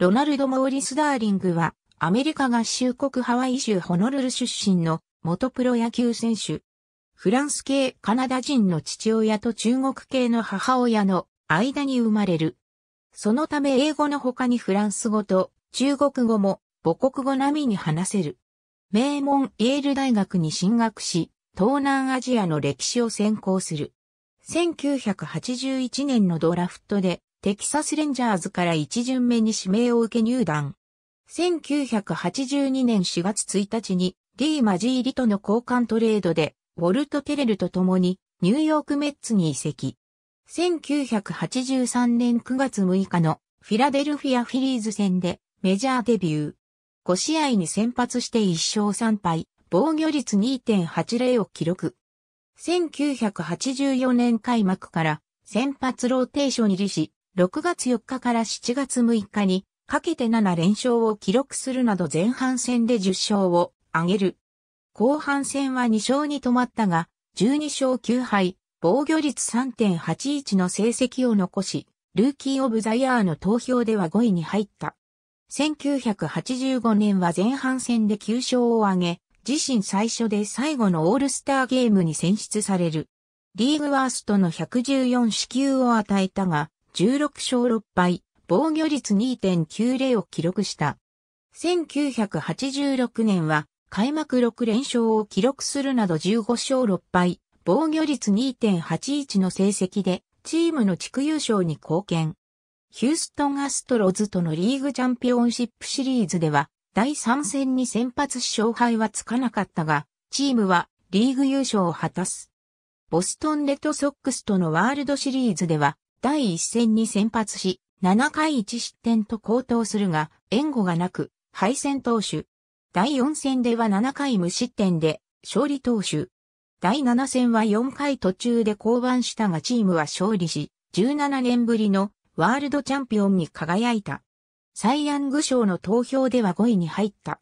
ロナルド・モーリス・ダーリングは、アメリカ合衆国ハワイ州ホノルル出身の元プロ野球選手。フランス系カナダ人の父親と中国系の母親の間に生まれる。そのため英語の他にフランス語と中国語も母国語並みに話せる。名門イェール大学に進学し、東南アジアの歴史を専攻する。1981年のドラフトでテキサスレンジャーズから一巡目に指名を受け入団。1982年4月1日に、D・ マジーリとの交換トレードで、ウォルト・テレルと共に、ニューヨーク・メッツに移籍。1983年9月6日のフィラデルフィア・フィリーズ戦でメジャーデビュー。5試合に先発して1勝3敗、防御率2.80を記録。1984年開幕から先発ローテーション入りし、6月4日から7月6日にかけて7連勝を記録するなど前半戦で10勝を挙げる。後半戦は2勝に止まったが、12勝9敗、防御率3.81の成績を残し、ルーキーオブザイヤーの投票では5位に入った。1985年は前半戦で9勝を挙げ、自身最初で最後のオールスターゲームに選出される。リーグワーストの114支給を与えたが、16勝6敗、防御率2.90を記録した。1986年は開幕6連勝を記録するなど15勝6敗、防御率2.81の成績でチームの地区優勝に貢献。ヒューストンアストロズとのリーグチャンピオンシップシリーズでは第3戦に先発勝敗はつかなかったが、チームはリーグ優勝を果たす。ボストンレッドソックスとのワールドシリーズでは第一戦に先発し、7回1失点と高騰するが、援護がなく、敗戦投手。第4戦では7回無失点で、勝利投手。第7戦は4回途中で降板したがチームは勝利し、17年ぶりのワールドチャンピオンに輝いた。サイ・ヤング賞の投票では5位に入った。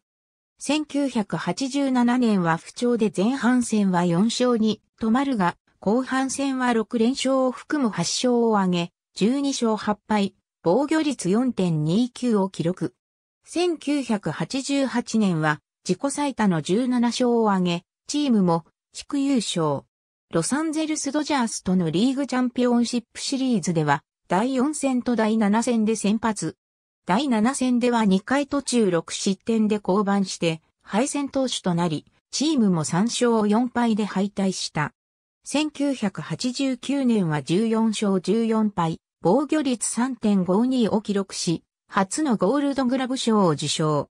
1987年は不調で前半戦は4勝に止まるが、後半戦は6連勝を含む8勝を挙げ、12勝8敗、防御率4.29を記録。1988年は自己最多の17勝を挙げ、チームも地区優勝。ロサンゼルスドジャースとのリーグチャンピオンシップシリーズでは、第4戦と第7戦で先発。第7戦では2回途中6失点で降板して、敗戦投手となり、チームも3勝4敗で敗退した。1989年は14勝14敗、防御率3.52を記録し、初のゴールドグラブ賞を受賞。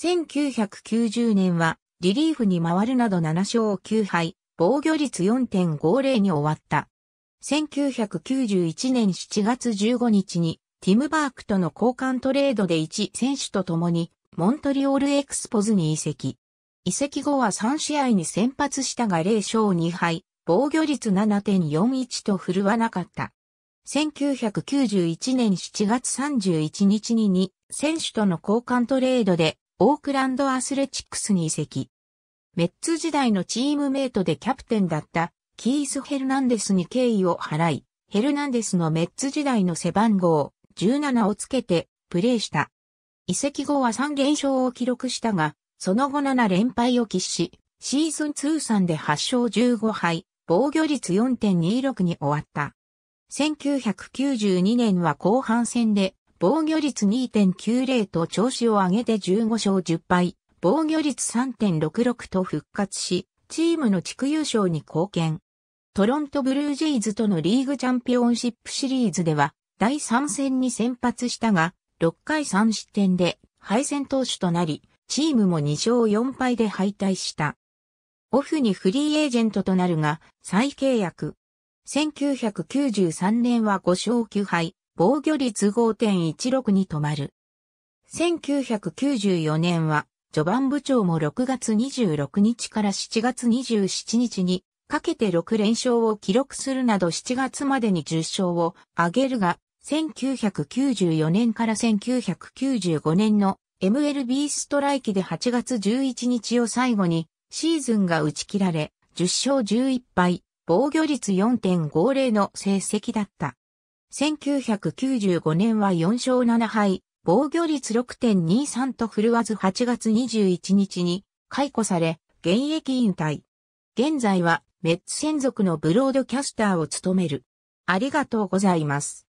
1990年はリリーフに回るなど7勝9敗、防御率4.50に終わった。1991年7月15日にティムバークとの交換トレードで1選手と共にモントリオールエクスポズに移籍。移籍後は3試合に先発したが0勝2敗、防御率7.41と振るわなかった。1991年7月31日にに選手との交換トレードでオークランドアスレチックスに移籍。メッツ時代のチームメイトでキャプテンだったキース・ヘルナンデスに敬意を払い、ヘルナンデスのメッツ時代の背番号17をつけてプレーした。移籍後は3連勝を記録したが、その後7連敗を喫し、シーズン通算で8勝15敗、防御率4.26に終わった。1992年は後半戦で防御率2.90と調子を上げて15勝10敗、防御率3.66と復活し、チームの地区優勝に貢献。トロントブルージェイズとのリーグチャンピオンシップシリーズでは、第3戦に先発したが、6回3失点で敗戦投手となり、チームも2勝4敗で敗退した。オフにフリーエージェントとなるが、再契約。1993年は5勝9敗、防御率5.16に止まる。1994年は、序盤部長も6月26日から7月27日に、かけて6連勝を記録するなど7月までに10勝を挙げるが、1994年から1995年の MLB ストライキで8月11日を最後にシーズンが打ち切られ、10勝11敗、防御率4.50の成績だった。1995年は4勝7敗、防御率6.23と振るわず8月21日に解雇され、現役引退。現在はメッツ専属のブロードキャスターを務める。ありがとうございます。